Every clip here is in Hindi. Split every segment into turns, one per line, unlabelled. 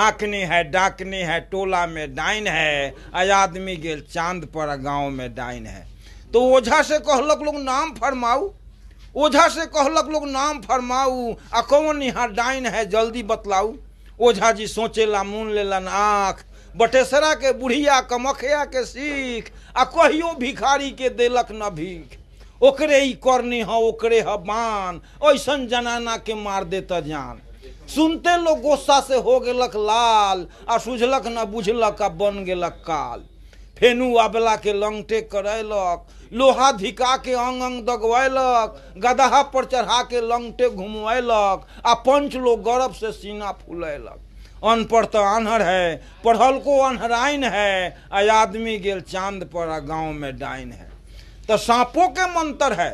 हाकनी है डाकने है टोला में डाइन है आदमी गेल चांद पर गांव में डाइन है तो ओझा से कहलक लोग नाम फरमाऊ ओझा से कहलक लोग नाम फरमाऊ आ कौन यहाँ डाइन है जल्दी बतलाऊ ओझा जी सोचेला मुन लेलन आँख बटेसरा के बुढ़िया कमखिया के सीख आ कहियो भिखारी के देलक न भीख ओकरे ही करनी है ओकरे है बान जनाना के मार देता जान सुनते लोग गुस्सा से हो गलक लाल आ सूझलक न बुझलक आ बन गल काल फेनू अबला के लंगटे करैलक लोहा धिका के अंग अंग दगवैलक गदहा पर चढ़ा के लंगटे घुमवैलक आ पंच लोग गर्व से सीना फूलैलक अनपढ़ तो आन्हर है पढ़ल को अनहराइन है आ आदमी गेल चांद पर आ गाँव में डाइन है तो सांपों के मंत्र है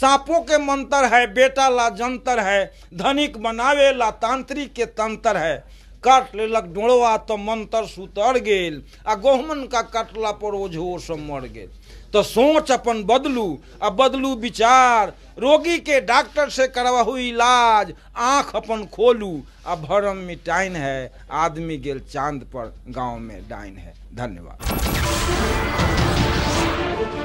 सांपों के मंत्र है बेटा ला जंतर है धनिक बनावे ला तांत्रिक के तंत्र है काट लेलक डोड़वा तो मंत्र सुतर गेल आ गहुमन का काटला पर ओझो सब मर गेल तो सोच अपन बदलू आ बदलू विचार रोगी के डॉक्टर से करवाहू इलाज आँख अपन खोलू आ भरम मिटाइन है आदमी गेल चांद पर गांव में डाइन है धन्यवाद